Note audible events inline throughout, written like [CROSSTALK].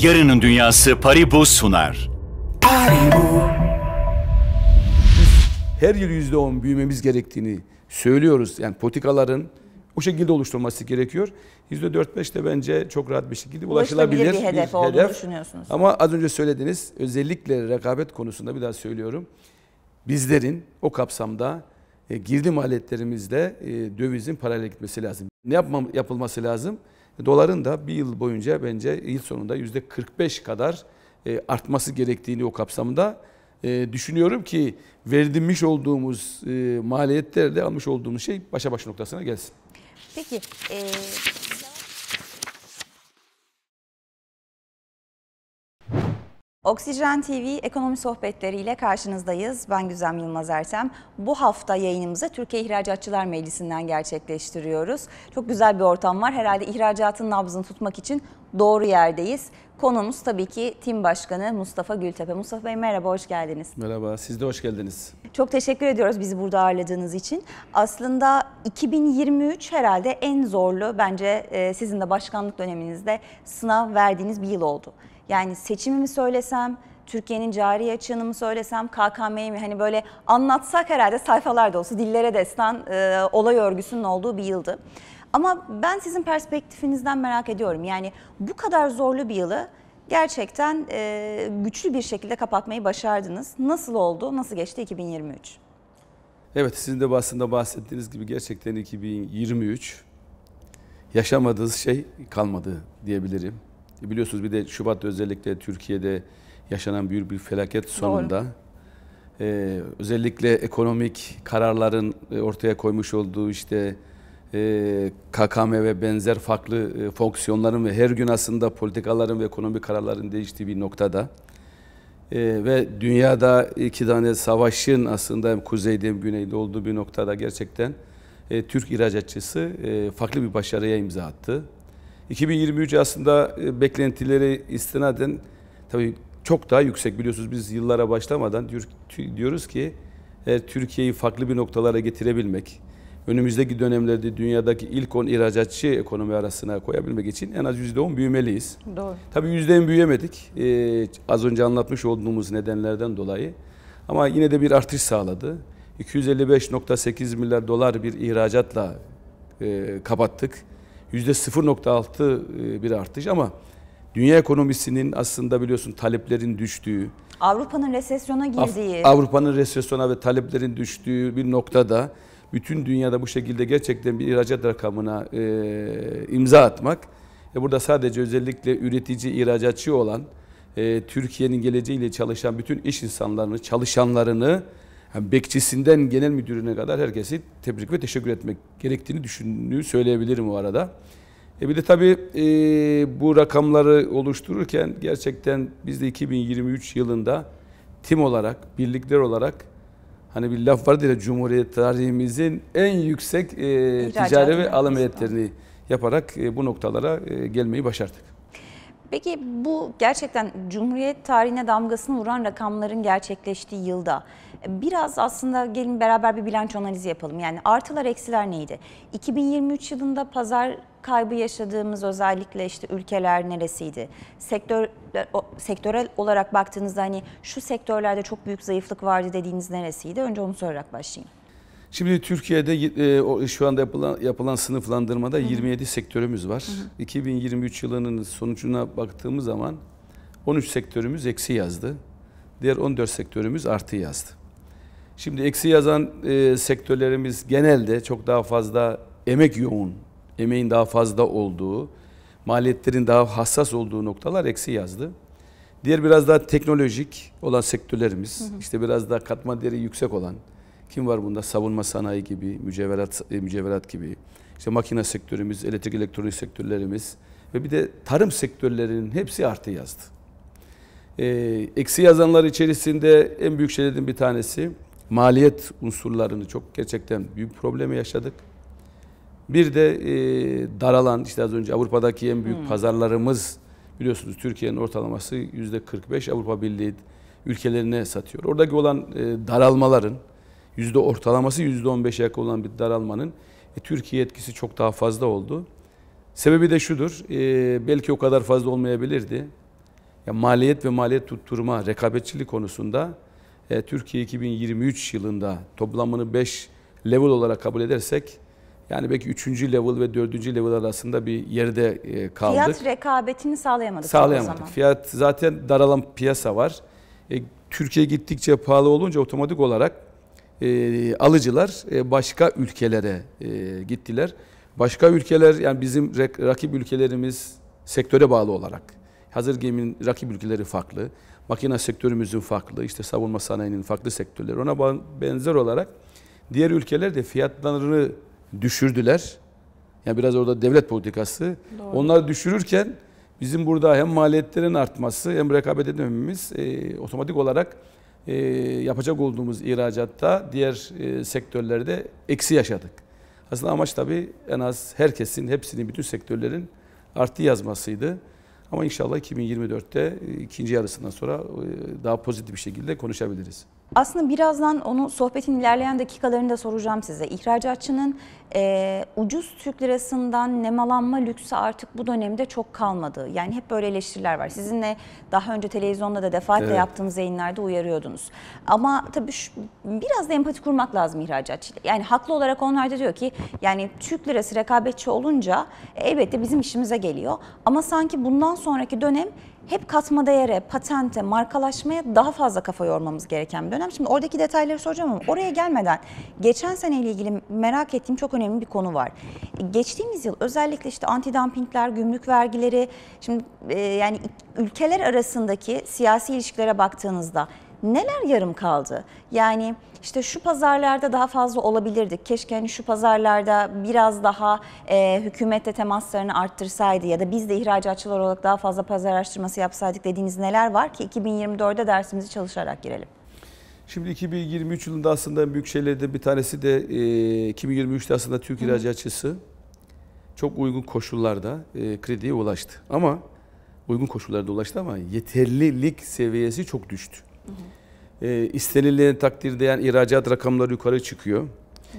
Yarının Dünyası Paribu sunar. Paribu. Her yıl yüzde on büyümemiz gerektiğini söylüyoruz. Yani politikaların o şekilde oluşturması gerekiyor. Yüzde dört beş de bence çok rahat bir şekilde ulaşılabilir, bir hedef bir olduğunu hedef. düşünüyorsunuz. Ama az önce söylediğiniz özellikle rekabet konusunda bir daha söylüyorum. Bizlerin o kapsamda e, girdi maliyetlerimizde e, dövizin paralel gitmesi lazım. Ne yapmam, yapılması lazım? Doların da bir yıl boyunca bence yıl sonunda yüzde %45 kadar e, artması gerektiğini o kapsamda e, düşünüyorum ki verilmiş olduğumuz e, maliyetlerle almış olduğumuz şey başa baş noktasına gelsin. Peki e, Oksijen TV ekonomi sohbetleriyle karşınızdayız. Ben Güzem Yılmaz Ertem. Bu hafta yayınımızı Türkiye İhracatçılar Meclisi'nden gerçekleştiriyoruz. Çok güzel bir ortam var. Herhalde ihracatın nabzını tutmak için doğru yerdeyiz. Konuğumuz tabii ki tim başkanı Mustafa Gültepe. Mustafa Bey merhaba, hoş geldiniz. Merhaba, siz de hoş geldiniz. Çok teşekkür ediyoruz bizi burada ağırladığınız için. Aslında 2023 herhalde en zorlu, bence e, sizin de başkanlık döneminizde sınav verdiğiniz bir yıl oldu. Yani seçimimi söylesem, Türkiye'nin cari açığını mı söylesem, KKM'yi mi hani böyle anlatsak herhalde sayfalar da olsa dillere destan e, olay örgüsünün olduğu bir yıldı. Ama ben sizin perspektifinizden merak ediyorum. Yani bu kadar zorlu bir yılı gerçekten e, güçlü bir şekilde kapatmayı başardınız. Nasıl oldu? Nasıl geçti 2023? Evet sizin de aslında bahsettiğiniz gibi gerçekten 2023 yaşamadığınız şey kalmadı diyebilirim. Biliyorsunuz bir de Şubat özellikle Türkiye'de yaşanan büyük bir felaket sonunda e, özellikle ekonomik kararların e, ortaya koymuş olduğu işte e, KKM ve benzer farklı e, fonksiyonların ve her gün aslında politikaların ve ekonomik kararların değiştiği bir noktada e, ve dünyada iki tane savaşın aslında hem kuzeyde hem güneyde olduğu bir noktada gerçekten e, Türk ihracatçısı e, farklı bir başarıya imza attı. 2023 aslında e, beklentileri istinaden tabii çok daha yüksek biliyorsunuz biz yıllara başlamadan diyoruz ki Türkiye'yi farklı bir noktalara getirebilmek, önümüzdeki dönemlerde dünyadaki ilk 10 ihracatçı ekonomi arasına koyabilmek için en az %10 büyümeliyiz. Doğru. Tabii %10 büyüyemedik. Ee, az önce anlatmış olduğumuz nedenlerden dolayı. Ama yine de bir artış sağladı. 255.8 milyar dolar bir ihracatla e, kapattık. %0.6 e, bir artış ama dünya ekonomisinin aslında biliyorsun taleplerin düştüğü, Avrupa'nın resesyona girdiği, Avrupa'nın resesyona ve taleplerin düştüğü bir noktada bütün dünyada bu şekilde gerçekten bir ihracat rakamına e, imza atmak ve burada sadece özellikle üretici ihracatçı olan e, Türkiye'nin geleceğiyle çalışan bütün iş insanlarını, çalışanlarını yani bekçisinden genel müdürüne kadar herkesi tebrik ve teşekkür etmek gerektiğini düşündüğünü söyleyebilirim Bu arada. E bir de tabii e, bu rakamları oluştururken gerçekten biz de 2023 yılında tim olarak, birlikler olarak hani bir laf vardır ya Cumhuriyet tarihimizin en yüksek e, ticari ve alım heyetlerini yaparak e, bu noktalara e, gelmeyi başardık. Peki bu gerçekten Cumhuriyet tarihine damgasını vuran rakamların gerçekleştiği yılda Biraz aslında gelin beraber bir bilanço analizi yapalım. Yani artılar eksiler neydi? 2023 yılında pazar kaybı yaşadığımız özellikle işte ülkeler neresiydi? Sektör sektörel olarak baktığınızda hani şu sektörlerde çok büyük zayıflık vardı dediğiniz neresiydi? Önce onu sorarak başlayayım. Şimdi Türkiye'de e, şu anda yapılan, yapılan sınıflandırmada Hı-hı. 27 sektörümüz var. Hı-hı. 2023 yılının sonucuna baktığımız zaman 13 sektörümüz eksi yazdı. Diğer 14 sektörümüz artı yazdı. Şimdi eksi yazan e, sektörlerimiz genelde çok daha fazla emek yoğun, emeğin daha fazla olduğu, maliyetlerin daha hassas olduğu noktalar eksi yazdı. Diğer biraz daha teknolojik olan sektörlerimiz, hı hı. işte biraz daha katma değeri yüksek olan, kim var bunda? Savunma sanayi gibi, mücevherat, e, mücevherat gibi, işte makine sektörümüz, elektrik elektronik sektörlerimiz ve bir de tarım sektörlerinin hepsi artı yazdı. E, eksi yazanlar içerisinde en büyük şeylerin bir tanesi maliyet unsurlarını çok gerçekten büyük problemi yaşadık. Bir de e, daralan işte az önce Avrupa'daki en büyük hmm. pazarlarımız biliyorsunuz Türkiye'nin ortalaması yüzde %45 Avrupa Birliği ülkelerine satıyor. Oradaki olan e, daralmaların yüzde ortalaması yüzde %15'e yakın olan bir daralmanın e, Türkiye etkisi çok daha fazla oldu. Sebebi de şudur. E, belki o kadar fazla olmayabilirdi. Ya maliyet ve maliyet tutturma rekabetçilik konusunda e, Türkiye 2023 yılında toplamını 5 level olarak kabul edersek yani belki 3. level ve 4. level arasında bir yerde e, kaldık. Fiyat rekabetini sağlayamadık. Sağlayamadık. Fiyat zaten daralan piyasa var. E, Türkiye gittikçe pahalı olunca otomatik olarak e, alıcılar e, başka ülkelere e, gittiler. Başka ülkeler yani bizim rakip ülkelerimiz sektöre bağlı olarak. Hazır gemin rakip ülkeleri farklı makine sektörümüzün farklı, işte savunma sanayinin farklı sektörleri. Ona benzer olarak diğer ülkeler de fiyatlarını düşürdüler. Yani biraz orada devlet politikası. Doğru. Onları düşürürken bizim burada hem maliyetlerin artması hem rekabet edememiz e, otomatik olarak e, yapacak olduğumuz ihracatta diğer e, sektörlerde eksi yaşadık. Aslında amaç tabii en az herkesin, hepsinin, bütün sektörlerin artı yazmasıydı. Ama inşallah 2024'te e, ikinci yarısından sonra e, daha pozitif bir şekilde konuşabiliriz. Aslında birazdan onu sohbetin ilerleyen dakikalarında soracağım size. İhracatçının e, ucuz Türk lirasından nemalanma lüksü artık bu dönemde çok kalmadı. Yani hep böyle eleştiriler var. Sizinle daha önce televizyonda da defaatle evet. yaptığınız yayınlarda uyarıyordunuz. Ama tabii şu, biraz da empati kurmak lazım ihracatçıyla. Yani haklı olarak onlar da diyor ki yani Türk lirası rekabetçi olunca elbette bizim işimize geliyor. Ama sanki bundan sonraki dönem hep katma değere, patente, markalaşmaya daha fazla kafa yormamız gereken bir dönem. Şimdi oradaki detayları soracağım ama oraya gelmeden geçen seneyle ilgili merak ettiğim çok önemli bir konu var. E, geçtiğimiz yıl özellikle işte antidumpingler, gümrük vergileri, şimdi e, yani ülkeler arasındaki siyasi ilişkilere baktığınızda neler yarım kaldı? Yani işte şu pazarlarda daha fazla olabilirdik. Keşke hani şu pazarlarda biraz daha e, hükümette temaslarını arttırsaydı ya da biz de ihracatçılar olarak daha fazla pazar araştırması yapsaydık dediğiniz neler var ki 2024'de dersimizi çalışarak girelim? Şimdi 2023 yılında aslında en büyük şeylerden bir tanesi de e, 2023'te aslında Türk Hı. ihracatçısı çok uygun koşullarda e, krediye ulaştı. Ama uygun koşullarda ulaştı ama yeterlilik seviyesi çok düştü. Hı hı. E, ee, istenilen takdirde yani ihracat rakamları yukarı çıkıyor.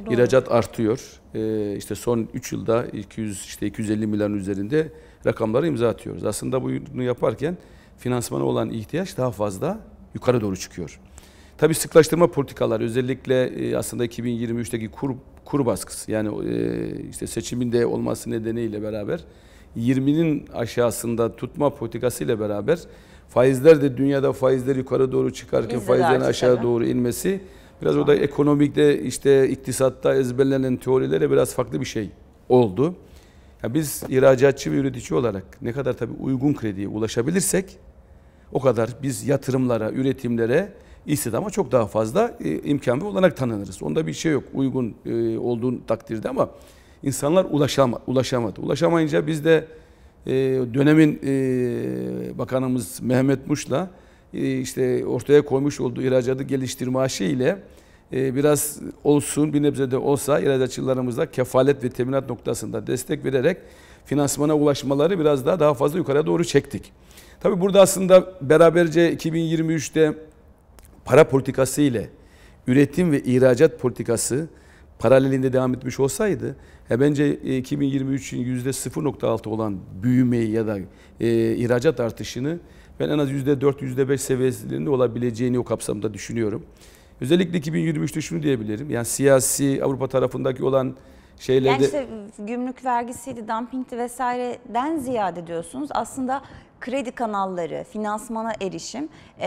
Doğru. İhracat artıyor. E, işte son 3 yılda 200 işte 250 milyarın üzerinde rakamları imza atıyoruz. Aslında bunu yaparken finansmana olan ihtiyaç daha fazla yukarı doğru çıkıyor. Tabii sıklaştırma politikaları özellikle e, aslında 2023'teki kur, kur baskısı yani e, işte seçiminde olması nedeniyle beraber 20'nin aşağısında tutma politikası ile beraber Faizler de dünyada faizler yukarı doğru çıkarken faizlerin aşağı doğru inmesi biraz tamam. o da ekonomikte işte iktisatta ezberlenen teorilere biraz farklı bir şey oldu. Yani biz ihracatçı ve üretici olarak ne kadar tabii uygun krediye ulaşabilirsek o kadar biz yatırımlara, üretimlere, istihdama çok daha fazla e, imkan ve olanak tanınırız. Onda bir şey yok uygun e, olduğun takdirde ama insanlar ulaşama, ulaşamadı. Ulaşamayınca biz de e, dönemin e, bakanımız Mehmet Muş'la e, işte ortaya koymuş olduğu ihracatı geliştirme aşı ile e, biraz olsun bir nebze de olsa ihracatçılarımıza kefalet ve teminat noktasında destek vererek finansmana ulaşmaları biraz daha daha fazla yukarı doğru çektik. Tabi burada aslında beraberce 2023'te para politikası ile üretim ve ihracat politikası paralelinde devam etmiş olsaydı e, bence 2023'ün e, %0.6 olan büyümeyi ya da e, ihracat artışını ben en az %4, %5 seviyelerinde olabileceğini o kapsamda düşünüyorum. Özellikle 2023'te şunu diyebilirim. Yani siyasi Avrupa tarafındaki olan şeylerde... Yani işte gümrük vergisiydi, dumpingti vesaireden ziyade diyorsunuz. Aslında kredi kanalları, finansmana erişim, e,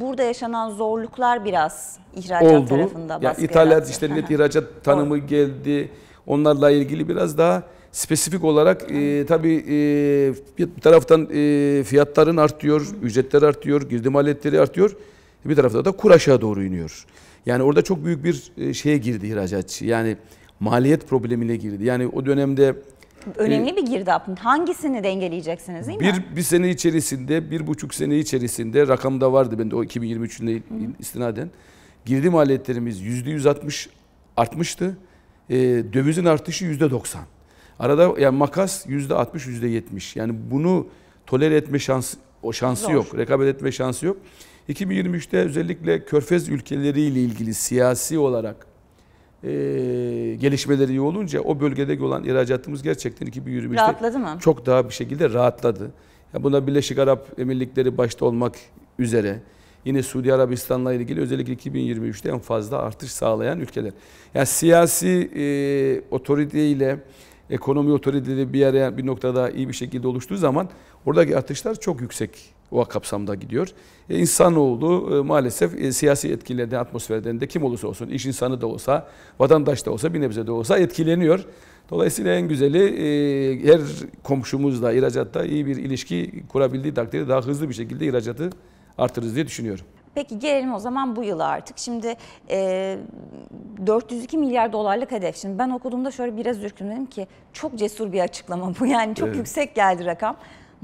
burada yaşanan zorluklar biraz ihracat Oldu. tarafında baskı yani İthalat işte net ihracat tanımı geldi. Onlarla ilgili biraz daha spesifik olarak e, tabii e, bir taraftan e, fiyatların artıyor, Hı. ücretler artıyor, girdi maliyetleri artıyor. Bir tarafta da kur aşağı doğru iniyor. Yani orada çok büyük bir e, şeye girdi ihracatçı. Yani maliyet problemiyle girdi. Yani o dönemde Önemli e, bir girdap. Hangisini dengeleyeceksiniz değil bir, mi? Bir sene içerisinde, bir buçuk sene içerisinde rakamda vardı bende o 2023'ün istinaden. Girdi maliyetlerimiz %160 artmıştı. E, dövizin artışı %90. Arada yani makas %60, %70. Yani bunu tolere etme şans o şansı Zor. yok. Rekabet etme şansı yok. 2023'te özellikle Körfez ülkeleriyle ilgili siyasi olarak e, gelişmeleri iyi olunca o bölgedeki olan ihracatımız gerçekten 2025'te rahatladı mı? çok daha bir şekilde rahatladı. Ya buna Birleşik Arap Emirlikleri başta olmak üzere yine Suudi Arabistan'la ilgili özellikle 2023'te en fazla artış sağlayan ülkeler. Yani siyasi e, otorite ile ekonomi otoriteleri bir araya bir noktada iyi bir şekilde oluştuğu zaman oradaki artışlar çok yüksek o kapsamda gidiyor. E, insanoğlu e, maalesef e, siyasi etkilerden, atmosferden de kim olursa olsun, iş insanı da olsa, vatandaş da olsa, bir nebze de olsa etkileniyor. Dolayısıyla en güzeli e, her komşumuzla ihracatta iyi bir ilişki kurabildiği takdirde daha hızlı bir şekilde ihracatı artırırız diye düşünüyorum. Peki gelelim o zaman bu yıla artık. Şimdi e, 402 milyar dolarlık hedef. Şimdi ben okuduğumda şöyle biraz ürkündüm ki çok cesur bir açıklama bu. Yani çok evet. yüksek geldi rakam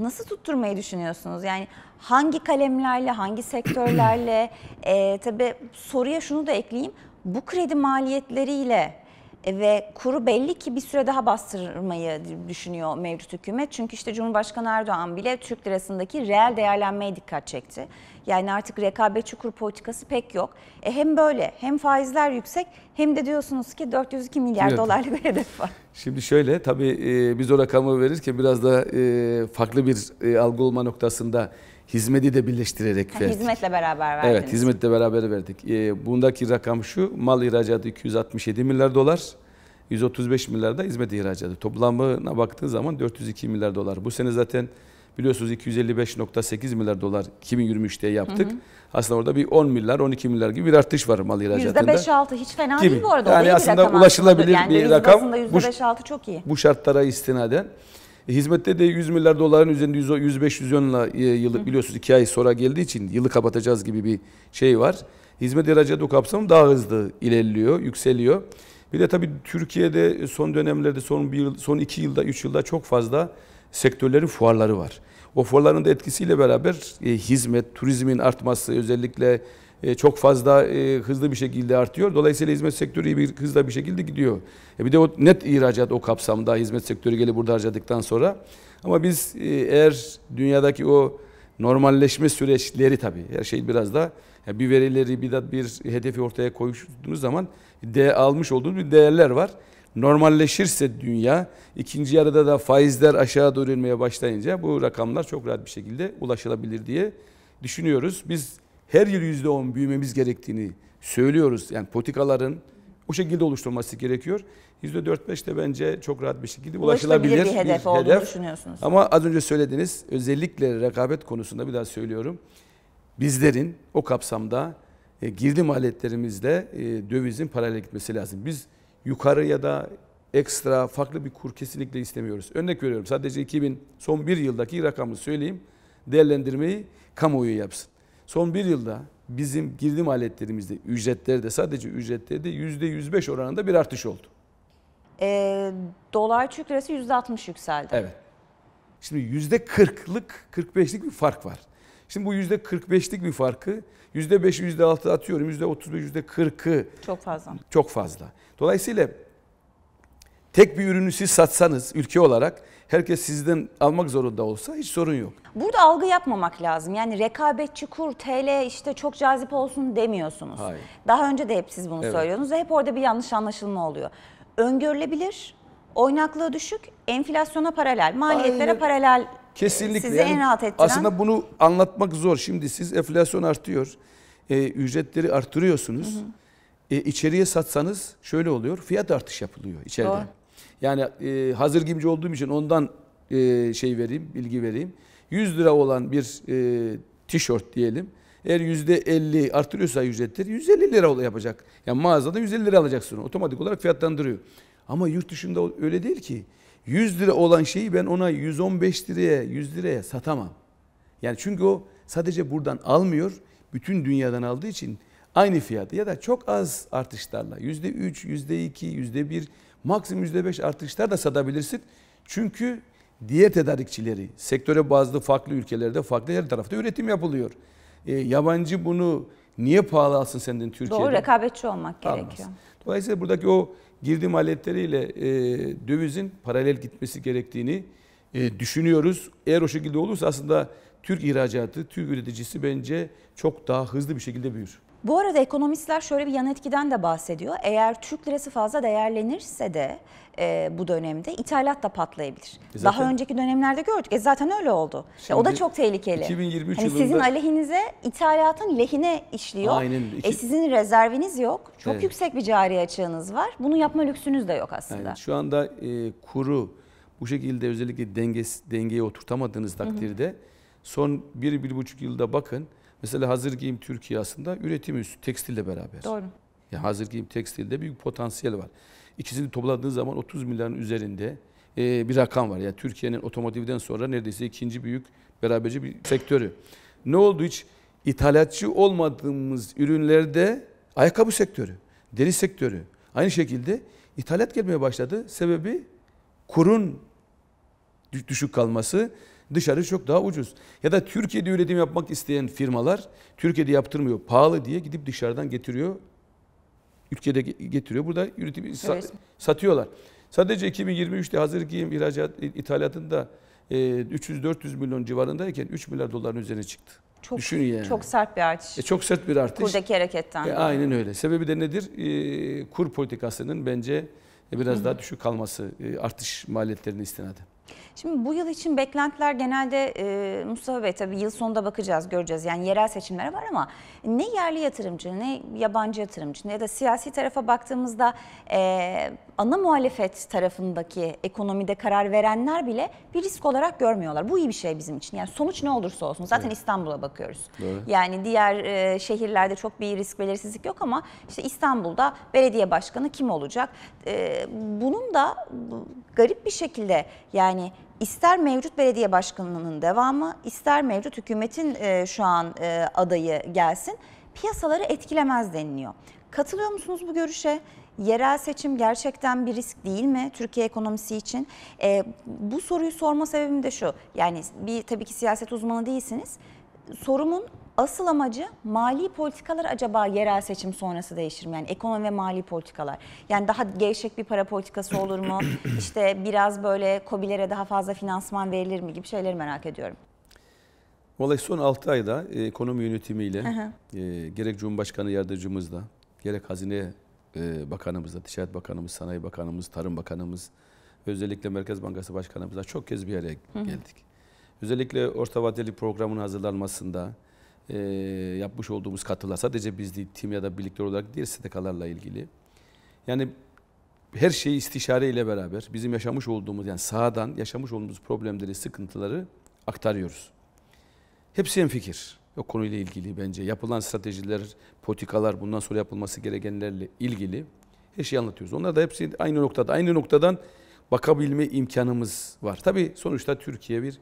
nasıl tutturmayı düşünüyorsunuz? Yani hangi kalemlerle, hangi sektörlerle? [CLEARS THROAT] e, tabii soruya şunu da ekleyeyim. Bu kredi maliyetleriyle e, ve kuru belli ki bir süre daha bastırmayı düşünüyor mevcut hükümet. Çünkü işte Cumhurbaşkanı Erdoğan bile Türk lirasındaki reel değerlenmeye dikkat çekti. Yani artık rekabetçi kur politikası pek yok. E hem böyle hem faizler yüksek hem de diyorsunuz ki 402 milyar evet. dolarlık bir hedef var. Şimdi şöyle tabii e, biz o rakamı verirken biraz da e, farklı bir algı olma noktasında hizmeti de birleştirerek ha, verdik. Hizmetle beraber verdik. Evet hizmetle beraber verdik. E, bundaki rakam şu mal ihracatı 267 milyar dolar. 135 milyar da hizmet ihracatı. Toplamına baktığın zaman 402 milyar dolar. Bu sene zaten biliyorsunuz 255.8 milyar dolar 2023'te yaptık. Hı hı. Aslında orada bir 10 milyar 12 milyar gibi bir artış var mal ihracatında. %5-6 hiç fena gibi. değil bu arada. Yani aslında bir ulaşılabilir yani bir rakam. %5-6 çok iyi. Bu şartlara istinaden. E, hizmette de 100 milyar doların üzerinde 100-500 yönla yıllık biliyorsunuz 2 ay sonra geldiği için yılı kapatacağız gibi bir şey var. Hizmet ihracatı kapsamı daha hızlı ilerliyor, yükseliyor. Bir de tabii Türkiye'de son dönemlerde son bir yıl, son 2 yılda 3 yılda çok fazla sektörlerin fuarları var. O fuarların da etkisiyle beraber e, hizmet, turizmin artması özellikle e, çok fazla e, hızlı bir şekilde artıyor. Dolayısıyla hizmet sektörü iyi bir hızla bir şekilde gidiyor. E, bir de o net ihracat o kapsamda hizmet sektörü gelip burada harcadıktan sonra. Ama biz eğer dünyadaki o normalleşme süreçleri tabii her şey biraz da yani bir verileri bir, de bir hedefi ortaya koyduğunuz zaman de almış olduğunuz bir değerler var. Normalleşirse dünya ikinci yarıda da faizler aşağı doğru inmeye başlayınca bu rakamlar çok rahat bir şekilde ulaşılabilir diye düşünüyoruz. Biz her yıl yüzde on büyümemiz gerektiğini söylüyoruz. Yani politikaların o şekilde oluşturulması gerekiyor. Yüzde dört beş de bence çok rahat bir şekilde ulaşılabilir, bir hedef, bir olduğunu hedef. düşünüyorsunuz. Ama az önce söylediğiniz, özellikle rekabet konusunda bir daha söylüyorum. Bizlerin o kapsamda e, girdi maliyetlerimizde e, dövizin paralel gitmesi lazım. Biz yukarı ya da ekstra farklı bir kur kesinlikle istemiyoruz. Örnek veriyorum sadece 2000 son bir yıldaki rakamı söyleyeyim değerlendirmeyi kamuoyu yapsın. Son bir yılda bizim girdi maliyetlerimizde ücretlerde sadece ücretlerde beş oranında bir artış oldu. E, dolar Türk lirası yüzde altmış yükseldi. Evet. Şimdi yüzde kırklık, kırk beşlik bir fark var. Şimdi bu yüzde kırk beşlik bir farkı yüzde beş yüzde altı atıyorum yüzde otuz beş yüzde kırkı. Çok fazla. Çok fazla. Dolayısıyla tek bir ürünü siz satsanız ülke olarak herkes sizden almak zorunda olsa hiç sorun yok. Burada algı yapmamak lazım. Yani rekabetçi kur TL işte çok cazip olsun demiyorsunuz. Hayır. Daha önce de hep siz bunu evet. söylüyordunuz ve hep orada bir yanlış anlaşılma oluyor. Öngörülebilir, oynaklığı düşük, enflasyona paralel, maliyetlere Aynen. paralel e, Kesinlikle. Sizi yani en rahat ettiren. Aslında bunu anlatmak zor. Şimdi siz enflasyon artıyor. E, ücretleri artırıyorsunuz. Hı hı. E, içeriye satsanız şöyle oluyor. Fiyat artış yapılıyor içeride. Doğru. Yani e, hazır gimci olduğum için ondan e, şey vereyim, bilgi vereyim. 100 lira olan bir e, tişört diyelim. Eğer %50 artırıyorsa ücrettir 150 lira yapacak. Yani mağazada 150 lira alacaksın. Otomatik olarak fiyatlandırıyor. Ama yurt dışında öyle değil ki. 100 lira olan şeyi ben ona 115 liraya, 100 liraya satamam. Yani çünkü o sadece buradan almıyor, bütün dünyadan aldığı için aynı fiyatı ya da çok az artışlarla %3, %2, %1 Maksimum yüzde beş artışlar da satabilirsin. Çünkü diğer tedarikçileri, sektöre bazlı farklı ülkelerde, farklı her tarafta üretim yapılıyor. E, yabancı bunu niye pahalı alsın senden Türkiye'de? Doğru rekabetçi olmak Almaz. gerekiyor. Dolayısıyla buradaki o girdi maliyetleriyle e, dövizin paralel gitmesi gerektiğini e, düşünüyoruz. Eğer o şekilde olursa aslında Türk ihracatı, Türk üreticisi bence çok daha hızlı bir şekilde büyür. Bu arada ekonomistler şöyle bir yan etkiden de bahsediyor. Eğer Türk lirası fazla değerlenirse de e, bu dönemde ithalat da patlayabilir. E zaten, Daha önceki dönemlerde gördük. E zaten öyle oldu. Şimdi, e o da çok tehlikeli. 2023 hani yılında sizin aleyhinize ithalatın lehine işliyor. Aynen. E iki, e sizin rezerviniz yok. Çok evet. yüksek bir cari açığınız var. Bunu yapma lüksünüz de yok aslında. Yani şu anda e, kuru bu şekilde özellikle denge, dengeye oturtamadığınız takdirde hı hı. son 1-1,5 yılda bakın Mesela hazır giyim Türkiye aslında üretim üstü tekstille beraber. Doğru. Yani hazır giyim tekstilde büyük potansiyel var. İkisini topladığın zaman 30 milyarın üzerinde e, bir rakam var. Yani Türkiye'nin otomotivden sonra neredeyse ikinci büyük beraberce bir sektörü. Ne oldu hiç? İthalatçı olmadığımız ürünlerde ayakkabı sektörü, deri sektörü. Aynı şekilde ithalat gelmeye başladı. Sebebi kurun düşük kalması Dışarı çok daha ucuz. Ya da Türkiye'de üretim yapmak isteyen firmalar Türkiye'de yaptırmıyor pahalı diye gidip dışarıdan getiriyor. Ülkede getiriyor. Burada üretimi evet. sa- satıyorlar. Sadece 2023'te hazır giyim ihracat ithalatında 300-400 e, milyon civarındayken 3 milyar doların üzerine çıktı. Çok, Düşünün yani. Çok sert bir artış. E, çok sert bir artış. Kurdaki hareketten. E, aynen öyle. Sebebi de nedir? E, kur politikasının bence e, biraz Hı-hı. daha düşük kalması e, artış maliyetlerine istinaden. Şimdi bu yıl için beklentiler genelde e, Mustafa Bey tabii yıl sonunda bakacağız göreceğiz. Yani yerel seçimler var ama ne yerli yatırımcı ne yabancı yatırımcı ne ya da siyasi tarafa baktığımızda e, ana muhalefet tarafındaki ekonomide karar verenler bile bir risk olarak görmüyorlar. Bu iyi bir şey bizim için. Yani sonuç ne olursa olsun. Zaten evet. İstanbul'a bakıyoruz. Doğru. Yani diğer e, şehirlerde çok bir risk belirsizlik yok ama işte İstanbul'da belediye başkanı kim olacak? E, bunun da garip bir şekilde yani ister mevcut belediye başkanının devamı, ister mevcut hükümetin e, şu an e, adayı gelsin, piyasaları etkilemez deniliyor. Katılıyor musunuz bu görüşe? Yerel seçim gerçekten bir risk değil mi Türkiye ekonomisi için? E, bu soruyu sorma sebebim de şu. Yani bir tabii ki siyaset uzmanı değilsiniz. Sorumun asıl amacı mali politikalar acaba yerel seçim sonrası değişir mi? Yani ekonomi ve mali politikalar. Yani daha gevşek bir para politikası olur mu? [CLEARS THROAT] İşte biraz böyle COBİ'lere daha fazla finansman verilir mi gibi şeyleri merak ediyorum. Vallahi son 6 ayda e, ekonomi yönetimiyle e, gerek Cumhurbaşkanı yardımcımızla gerek Hazine e, ee, bakanımızla, Ticaret Bakanımız, Sanayi Bakanımız, Tarım Bakanımız, özellikle Merkez Bankası Başkanımızla çok kez bir araya geldik. Özellikle orta vadeli programın hazırlanmasında e, yapmış olduğumuz katılar sadece biz değil, tim ya da birlikte olarak diğer STK'larla ilgili. Yani her şeyi istişare ile beraber bizim yaşamış olduğumuz yani sahadan yaşamış olduğumuz problemleri, sıkıntıları aktarıyoruz. Hepsi en fikir o konuyla ilgili bence yapılan stratejiler, politikalar, bundan sonra yapılması gerekenlerle ilgili her şeyi anlatıyoruz. Onlar da hepsi aynı noktada, aynı noktadan bakabilme imkanımız var. Tabii sonuçta Türkiye bir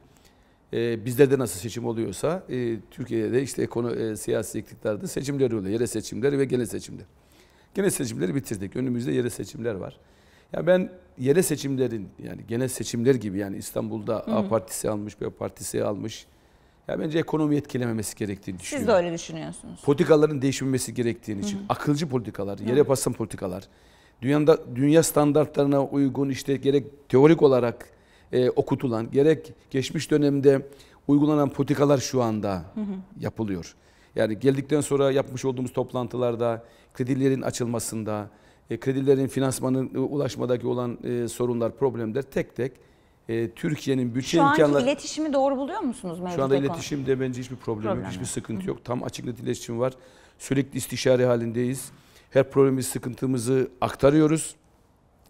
e, bizde de nasıl seçim oluyorsa e, Türkiye'de de işte ekono e, siyasi iktidarda seçimler oluyor. Yerel seçimler ve genel seçimler. Genel seçimleri bitirdik. Önümüzde yerel seçimler var. Ya ben yerel seçimlerin yani genel seçimler gibi yani İstanbul'da Hı -hı. A partisi almış, B partisi almış, ya bence ekonomi etkilememesi gerektiğini düşünüyorum. Siz de öyle düşünüyorsunuz. Politikaların değişmemesi gerektiğini için. Hı hı. Akılcı politikalar, yere basan politikalar. Dünyada dünya standartlarına uygun işte gerek teorik olarak e, okutulan, gerek geçmiş dönemde uygulanan politikalar şu anda hı hı. yapılıyor. Yani geldikten sonra yapmış olduğumuz toplantılarda, kredilerin açılmasında, e, kredilerin finansmanın e, ulaşmadaki olan e, sorunlar, problemler tek tek e, Türkiye'nin bütçe Şu anki imkanları... iletişimi doğru buluyor musunuz mevcut Şu anda iletişimde bence hiçbir problem, problem yok, hiçbir sıkıntı yok. Tam açık net iletişim var. Sürekli istişare halindeyiz. Her problemimiz, sıkıntımızı aktarıyoruz.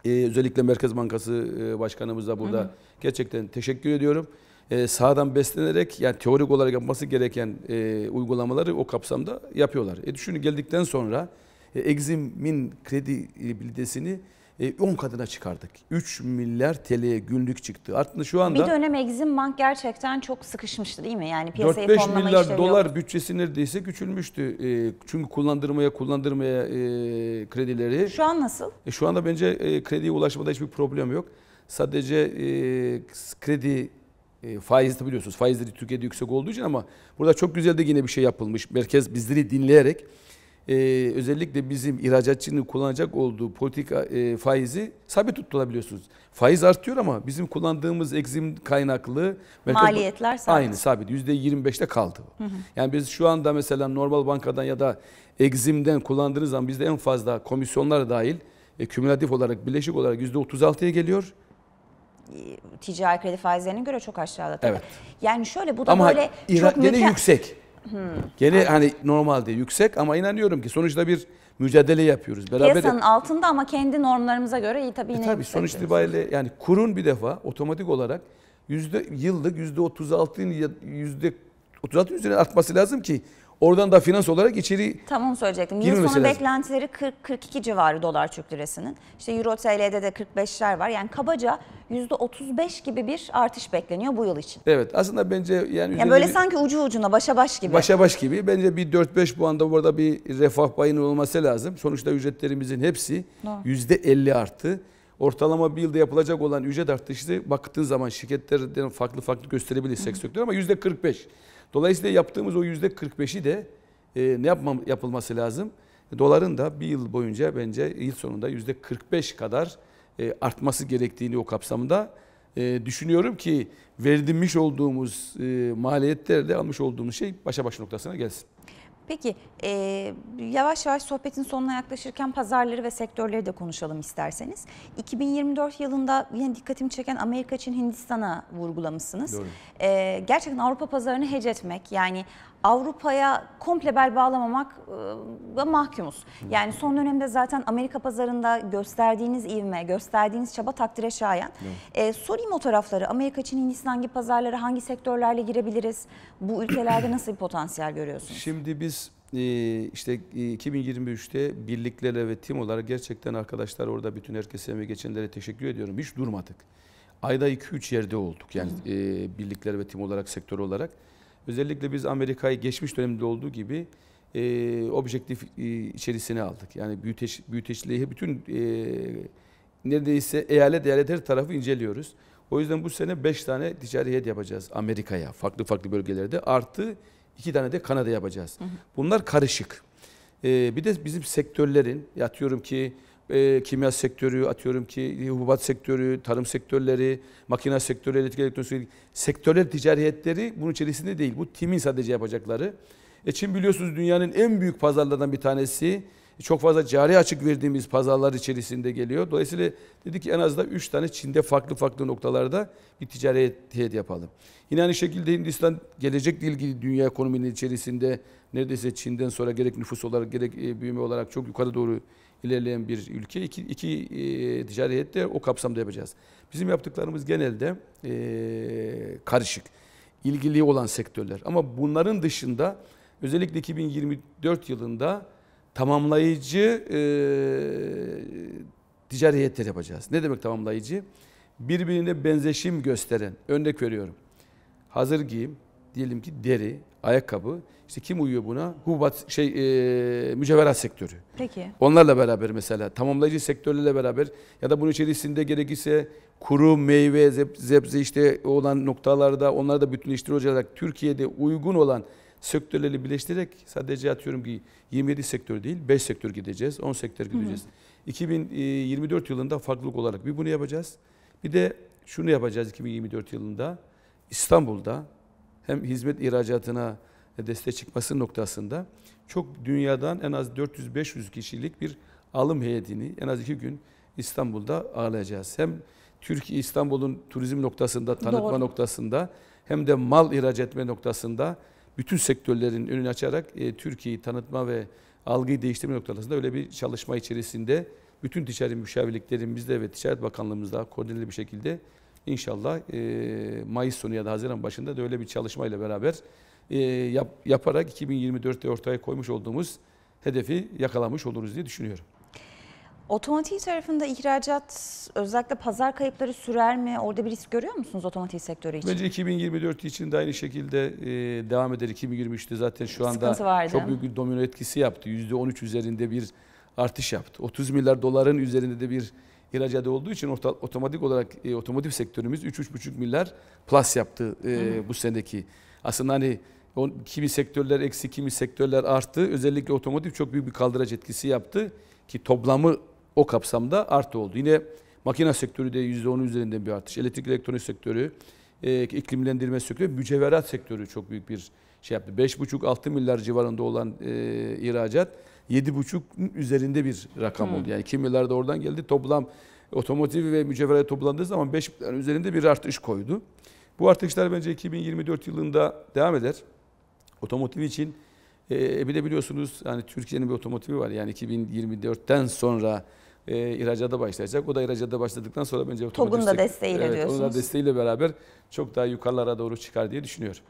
Ee, özellikle Merkez Bankası e, Başkanımız da burada. Hı hı. Gerçekten teşekkür ediyorum. Ee, sahadan beslenerek yani teorik olarak yapması gereken e, uygulamaları o kapsamda yapıyorlar. E düşünün geldikten sonra e, Exim'in kredibilitesini 10 e, kadına çıkardık. 3 milyar TL'ye günlük çıktı. Artık şu anda... Bir dönem Exim Bank gerçekten çok sıkışmıştı değil mi? Yani piyasayı 4-5 milyar dolar yok. bütçesi neredeyse küçülmüştü. E, çünkü kullandırmaya kullandırmaya e, kredileri... Şu an nasıl? Şu anda bence krediye ulaşmada hiçbir problem yok. Sadece kredi e, faiz de biliyorsunuz faizleri Türkiye'de yüksek olduğu için ama burada çok güzel de yine bir şey yapılmış. Merkez bizleri dinleyerek e, özellikle bizim ihracatçının kullanacak olduğu politika e, faizi sabit tutturabiliyorsunuz. Faiz artıyor ama bizim kullandığımız egzim kaynaklı maliyetler sabit. Aynı sabit. %25'te kaldı. Hı hı. Yani biz şu anda mesela normal bankadan ya da egzimden kullandığınız zaman bizde en fazla komisyonlar dahil e, kümülatif olarak birleşik olarak yüzde %36'ya geliyor ticari kredi faizlerine göre çok aşağıda Evet. Yani şöyle bu da Ama böyle çok müke... yüksek. Hmm. Gene hani normalde yüksek ama inanıyorum ki sonuçta bir mücadele yapıyoruz. Beraber Piyasanın altında ama kendi normlarımıza göre iyi tabii e yine e Tabii sonuç itibariyle yani kurun bir defa otomatik olarak yüzde yıllık yüzde 36'ın yüzde 36 üzerine artması lazım ki Oradan da finans olarak içeri Tamam söyleyecektim. Yıl sonu beklentileri 40-42 civarı dolar Türk lirasının. İşte Euro TL'de de 45'ler var. Yani kabaca %35 gibi bir artış bekleniyor bu yıl için. Evet aslında bence yani... yani böyle bir, sanki ucu ucuna başa baş gibi. Başa baş gibi. Bence bir 4-5 puanda burada bir refah payının olması lazım. Sonuçta ücretlerimizin hepsi Doğru. %50 arttı. Ortalama bir yılda yapılacak olan ücret artışı baktığın zaman şirketlerden farklı farklı gösterebilir sektör ama %45. Dolayısıyla yaptığımız o yüzde %45'i de e, ne yapmam, yapılması lazım? Doların da bir yıl boyunca bence yıl sonunda yüzde %45 kadar e, artması gerektiğini o kapsamda e, düşünüyorum ki verilmiş olduğumuz e, maliyetlerle almış olduğumuz şey başa baş noktasına gelsin. Peki e, yavaş yavaş sohbetin sonuna yaklaşırken pazarları ve sektörleri de konuşalım isterseniz. 2024 yılında yine dikkatimi çeken Amerika için Hindistan'a vurgulamışsınız. Doğru. E, gerçekten Avrupa pazarını hece etmek yani Avrupa'ya komple bel bağlamamak da e, mahkumuz. Yani son dönemde zaten Amerika pazarında gösterdiğiniz ivme, gösterdiğiniz çaba takdire şayan. Evet. E, sorayım o tarafları. Amerika, için Hindistan hangi pazarlara, hangi sektörlerle girebiliriz? Bu ülkelerde nasıl bir potansiyel görüyorsunuz? Şimdi biz e, işte 2023'te e, birliklerle ve tim olarak gerçekten arkadaşlar orada bütün herkese emeği geçenlere teşekkür ediyorum. Hiç durmadık. Ayda 2-3 yerde olduk yani e, birlikler ve tim olarak, sektör olarak. Özellikle biz Amerika'yı geçmiş dönemde olduğu gibi e, objektif e, içerisine aldık. Yani büyüteç, büyüteçliği bütün e, neredeyse eyalet eyalet her tarafı inceliyoruz. O yüzden bu sene 5 tane ticari heyet yapacağız Amerika'ya farklı farklı bölgelerde. Artı 2 tane de Kanada yapacağız. Hı hı. Bunlar karışık. Ee, bir de bizim sektörlerin yatıyorum ki e, kimya sektörü atıyorum ki hububat sektörü, tarım sektörleri, makina sektörü, elektrik elektronik sektörler ticariyetleri bunun içerisinde değil. Bu timin sadece yapacakları. E Çin biliyorsunuz dünyanın en büyük pazarlardan bir tanesi. E, çok fazla cari açık verdiğimiz pazarlar içerisinde geliyor. Dolayısıyla dedik ki en az da 3 tane Çin'de farklı farklı noktalarda bir ticaret heyet yapalım. Yine aynı şekilde Hindistan gelecek ilgili dünya ekonominin içerisinde neredeyse Çin'den sonra gerek nüfus olarak gerek e, büyüme olarak çok yukarı doğru ilerleyen bir ülke. İki, iki e, ticari de o kapsamda yapacağız. Bizim yaptıklarımız genelde e, karışık. ilgili olan sektörler. Ama bunların dışında özellikle 2024 yılında tamamlayıcı e, ticari heyetler yapacağız. Ne demek tamamlayıcı? Birbirine benzeşim gösteren, örnek veriyorum. Hazır giyim, diyelim ki deri, ayakkabı. İşte kim uyuyor buna? Hubat şey e, mücevherat sektörü. Peki. Onlarla beraber mesela tamamlayıcı sektörlerle beraber ya da bunun içerisinde gerekirse kuru meyve zeb zebze işte olan noktalarda onları da bütünleştirici olarak Türkiye'de uygun olan sektörleri birleştirerek sadece atıyorum ki 27 sektör değil 5 sektör gideceğiz 10 sektör gideceğiz. Hı hı. 2024 e, yılında farklılık olarak bir bunu yapacağız. Bir de şunu yapacağız 2024 yılında İstanbul'da hem hizmet ihracatına destek çıkması noktasında çok dünyadan en az 400-500 kişilik bir alım heyetini en az iki gün İstanbul'da ağırlayacağız. Hem Türkiye İstanbul'un turizm noktasında, tanıtma Doğru. noktasında hem de mal ihraç etme noktasında bütün sektörlerin önünü açarak e, Türkiye'yi tanıtma ve algıyı değiştirme noktasında öyle bir çalışma içerisinde bütün ticari müşavirliklerimizde ve Ticaret Bakanlığımızda koordineli bir şekilde İnşallah e, Mayıs sonu ya da Haziran başında da öyle bir çalışmayla beraber e, yap, yaparak 2024'te ortaya koymuş olduğumuz hedefi yakalamış oluruz diye düşünüyorum. Otomotiv tarafında ihracat özellikle pazar kayıpları sürer mi? Orada bir risk görüyor musunuz otomotiv sektörü için? Bence 2024 için de aynı şekilde e, devam eder. 2023'te zaten şu anda çok büyük bir domino etkisi yaptı. %13 üzerinde bir artış yaptı. 30 milyar doların üzerinde de bir ihracat olduğu için orta, otomatik olarak e, otomotiv sektörümüz 3-3,5 milyar plus yaptı e, bu senedeki. Aslında hani on, kimi sektörler eksi, kimi sektörler arttı. Özellikle otomotiv çok büyük bir kaldıraç etkisi yaptı ki toplamı o kapsamda arttı oldu. Yine makina sektörü de %10'un üzerinde bir artış. Elektrik elektronik sektörü, e, iklimlendirme sektörü, mücevherat sektörü çok büyük bir şey yaptı. 5,5-6 milyar civarında olan e, ihracat 7,5'un üzerinde bir rakam Hı. oldu. Yani kimilerde oradan geldi. Toplam otomotiv ve mücevherat toplandığı zaman 5 yani üzerinde bir artış koydu. Bu artışlar bence 2024 yılında devam eder. Otomotiv için e, e, bir de biliyorsunuz yani Türkiye'nin bir otomotivi var. Yani 2024'ten sonra e, ihracata başlayacak. O da ihracata başladıktan sonra bence otomotiv... TOG'un da desteğiyle evet, diyorsunuz. Onun da desteğiyle beraber çok daha yukarılara doğru çıkar diye düşünüyorum.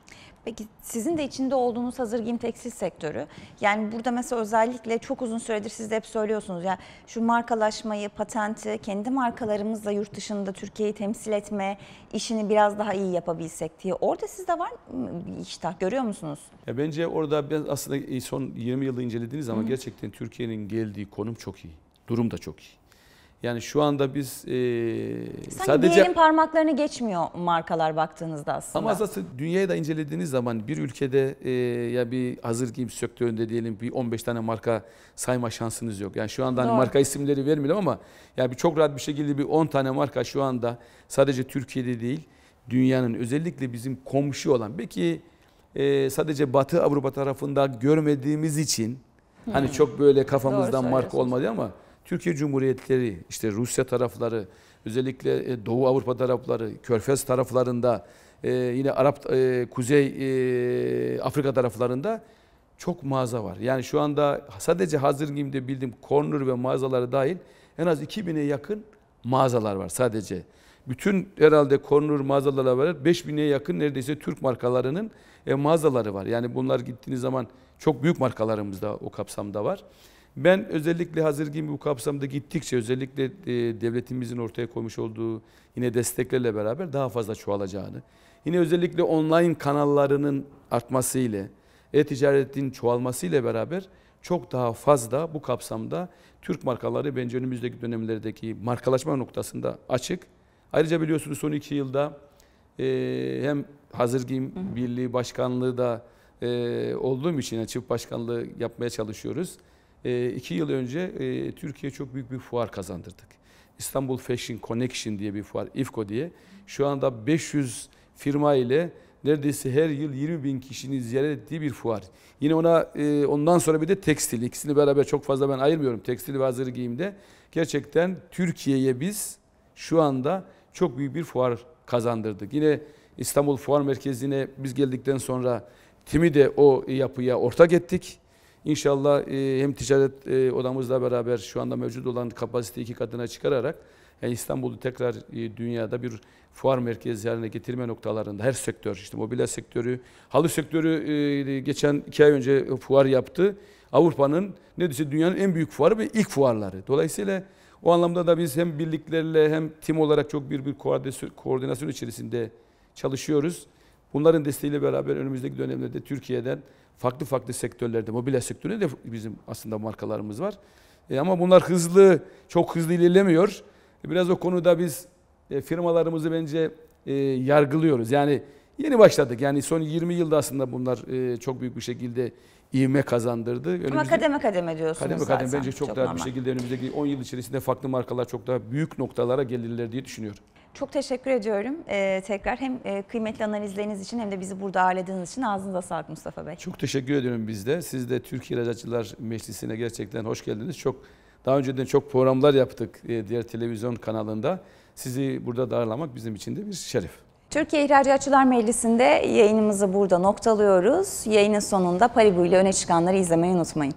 Peki sizin de içinde olduğunuz hazır giyim tekstil sektörü. Yani burada mesela özellikle çok uzun süredir siz de hep söylüyorsunuz. Yani şu markalaşmayı, patenti, kendi markalarımızla yurt dışında Türkiye'yi temsil etme işini biraz daha iyi yapabilsek diye. Orada sizde var mı iştah görüyor musunuz? Ya bence orada biraz aslında e, son 20 yılda incelediğiniz zaman -hı. gerçekten Türkiye'nin geldiği konum çok iyi. Durum da çok iyi. Yani şu anda biz e, Sanki sadece... diğerinin parmaklarını geçmiyor markalar baktığınızda aslında. Ama aslında dünyayı da incelediğiniz zaman bir ülkede e, ya bir hazır giyim söktüğünde diyelim bir 15 tane marka sayma şansınız yok. Yani şu anda hani marka isimleri vermiyorum ama yani bir çok rahat bir şekilde bir 10 tane marka şu anda sadece Türkiye'de değil dünyanın özellikle bizim komşu olan belki e, sadece Batı Avrupa tarafında görmediğimiz için hani hmm. hani çok böyle kafamızdan Doğru marka olmadı ama Türkiye Cumhuriyetleri, işte Rusya tarafları, özellikle e, Doğu Avrupa tarafları, Körfez taraflarında, e, yine Arap, e, Kuzey Afrika taraflarında çok mağaza var. Yani şu anda sadece hazır giyimde bildiğim corner ve mağazaları dahil en az 2000'e yakın mağazalar var sadece. Bütün herhalde corner mağazalarla beraber 5000'e yakın neredeyse Türk markalarının mağazaları var. Yani bunlar gittiğiniz zaman çok büyük markalarımız da o kapsamda var. Ben özellikle hazır gibi bu kapsamda gittikçe özellikle e, devletimizin ortaya koymuş olduğu yine desteklerle beraber daha fazla çoğalacağını, yine özellikle online kanallarının artması ile e-ticaretin çoğalması ile beraber çok daha fazla bu kapsamda Türk markaları bence önümüzdeki dönemlerdeki markalaşma noktasında açık. Ayrıca biliyorsunuz son iki yılda e, hem Hazır Giyim Birliği Başkanlığı da e, olduğum için yani çift başkanlığı yapmaya çalışıyoruz e, iki yıl önce e, Türkiye'ye çok büyük bir fuar kazandırdık. İstanbul Fashion Connection diye bir fuar, Ifco diye. Şu anda 500 firma ile neredeyse her yıl 20 bin kişinin ziyaret ettiği bir fuar. Yine ona e, ondan sonra bir de tekstil. İkisini beraber çok fazla ben ayırmıyorum tekstil ve hazır giyimde. Gerçekten Türkiye'ye biz şu anda çok büyük bir fuar kazandırdık. Yine İstanbul Fuar Merkezi'ne biz geldikten sonra TİM'i de o yapıya ortak ettik. İnşallah e, hem ticaret e, odamızla beraber şu anda mevcut olan kapasiteyi iki katına çıkararak yani İstanbul'u tekrar e, dünyada bir fuar merkezi haline getirme noktalarında her sektör işte mobilya sektörü, halı sektörü e, geçen iki ay önce fuar yaptı. Avrupa'nın ne neredeyse dünyanın en büyük fuarı ve ilk fuarları. Dolayısıyla o anlamda da biz hem birliklerle hem tim olarak çok bir bir koordinasyon içerisinde çalışıyoruz. Bunların desteğiyle beraber önümüzdeki dönemlerde Türkiye'den farklı farklı sektörlerde, mobilya sektöründe de bizim aslında markalarımız var. E ama bunlar hızlı, çok hızlı ilerlemiyor. E, biraz o konuda biz e, firmalarımızı bence e, yargılıyoruz. Yani yeni başladık. Yani son 20 yılda aslında bunlar e, çok büyük bir şekilde ivme kazandırdı. Önümüzde, Ama kademe kademe diyorsunuz kademe zaten. Kademe kademe bence çok, çok daha normal. bir şekilde önümüzdeki 10 yıl içerisinde farklı markalar çok daha büyük noktalara gelirler diye düşünüyorum. Çok teşekkür ediyorum ee, tekrar hem e, kıymetli analizleriniz için hem de bizi burada ağırladığınız için ağzınıza sağlık Mustafa Bey. Çok teşekkür ediyorum biz de. Siz de Türkiye İhracatçılar Meclisi'ne gerçekten hoş geldiniz. Çok Daha önceden çok programlar yaptık e, diğer televizyon kanalında. Sizi burada darlamak bizim için de bir şeref. Türkiye İhracatçılar Meclisi'nde yayınımızı burada noktalıyoruz. Yayının sonunda Paribu ile öne çıkanları izlemeyi unutmayın.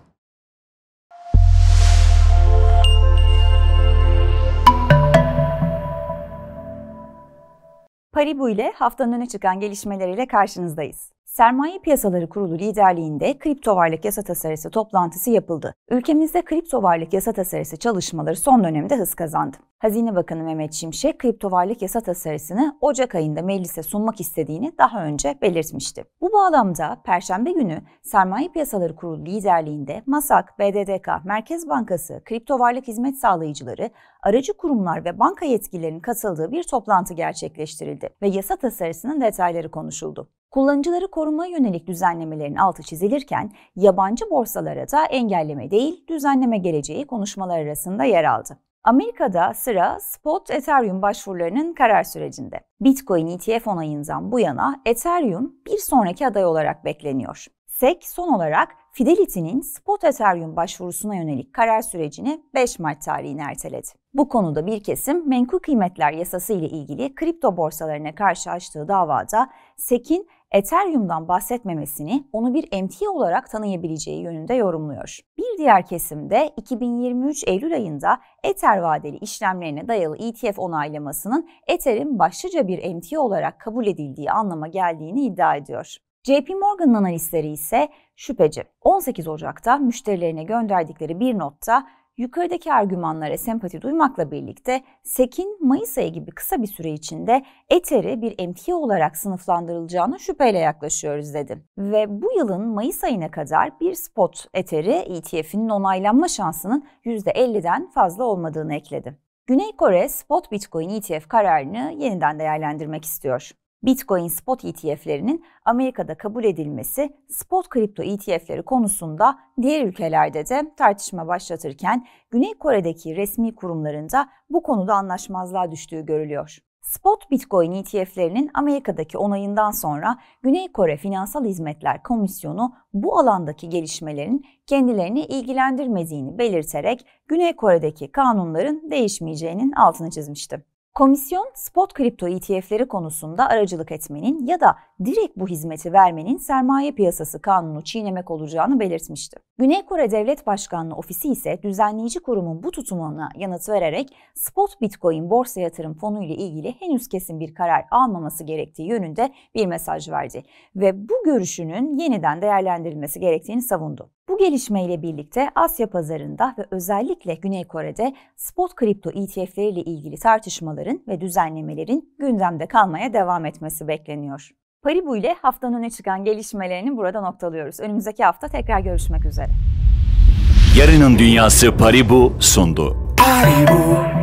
Paribu ile haftanın öne çıkan gelişmeleriyle karşınızdayız. Sermaye Piyasaları Kurulu liderliğinde kripto varlık yasa tasarısı toplantısı yapıldı. Ülkemizde kripto varlık yasa tasarısı çalışmaları son dönemde hız kazandı. Hazine Bakanı Mehmet Şimşek kripto varlık yasa tasarısını Ocak ayında meclise sunmak istediğini daha önce belirtmişti. Bu bağlamda Perşembe günü Sermaye Piyasaları Kurulu liderliğinde MASAK, BDDK, Merkez Bankası, kripto varlık hizmet sağlayıcıları, aracı kurumlar ve banka yetkililerinin katıldığı bir toplantı gerçekleştirildi ve yasa tasarısının detayları konuşuldu. Kullanıcıları koruma yönelik düzenlemelerin altı çizilirken yabancı borsalara da engelleme değil düzenleme geleceği konuşmalar arasında yer aldı. Amerika'da sıra spot Ethereum başvurularının karar sürecinde. Bitcoin ETF onayından bu yana Ethereum bir sonraki aday olarak bekleniyor. SEC son olarak Fidelity'nin spot Ethereum başvurusuna yönelik karar sürecini 5 Mart tarihine erteledi. Bu konuda bir kesim menkul kıymetler yasası ile ilgili kripto borsalarına karşı açtığı davada SEC'in Ethereum'dan bahsetmemesini onu bir MT olarak tanıyabileceği yönünde yorumluyor. Bir diğer kesimde 2023 Eylül ayında Ether vadeli işlemlerine dayalı ETF onaylamasının Ether'in başlıca bir MT olarak kabul edildiği anlama geldiğini iddia ediyor. JP Morgan'ın analistleri ise şüpheci. 18 Ocak'ta müşterilerine gönderdikleri bir notta yukarıdaki argümanlara sempati duymakla birlikte SEK'in Mayıs ayı gibi kısa bir süre içinde Ether'i bir emtia olarak sınıflandırılacağını şüpheyle yaklaşıyoruz dedi. Ve bu yılın Mayıs ayına kadar bir spot Ether'i ETF'inin onaylanma şansının %50'den fazla olmadığını ekledi. Güney Kore spot Bitcoin ETF kararını yeniden değerlendirmek istiyor. Bitcoin spot ETF'lerinin Amerika'da kabul edilmesi spot kripto ETF'leri konusunda diğer ülkelerde de tartışma başlatırken Güney Kore'deki resmi kurumlarında bu konuda anlaşmazlığa düştüğü görülüyor. Spot Bitcoin ETF'lerinin Amerika'daki onayından sonra Güney Kore Finansal Hizmetler Komisyonu bu alandaki gelişmelerin kendilerini ilgilendirmediğini belirterek Güney Kore'deki kanunların değişmeyeceğinin altını çizmişti. Komisyon spot kripto ETF'leri konusunda aracılık etmenin ya da direkt bu hizmeti vermenin sermaye piyasası kanunu çiğnemek olacağını belirtmişti. Güney Kore Devlet Başkanlığı Ofisi ise düzenleyici kurumun bu tutumuna yanıt vererek spot bitcoin borsa yatırım fonu ile ilgili henüz kesin bir karar almaması gerektiği yönünde bir mesaj verdi ve bu görüşünün yeniden değerlendirilmesi gerektiğini savundu. Bu gelişmeyle birlikte Asya pazarında ve özellikle Güney Kore'de spot kripto ETF'leriyle ilgili tartışmaların ve düzenlemelerin gündemde kalmaya devam etmesi bekleniyor. Paribu ile haftanın öne çıkan gelişmelerini burada noktalıyoruz. Önümüzdeki hafta tekrar görüşmek üzere. Yarının Dünyası Paribu sundu. Paribu.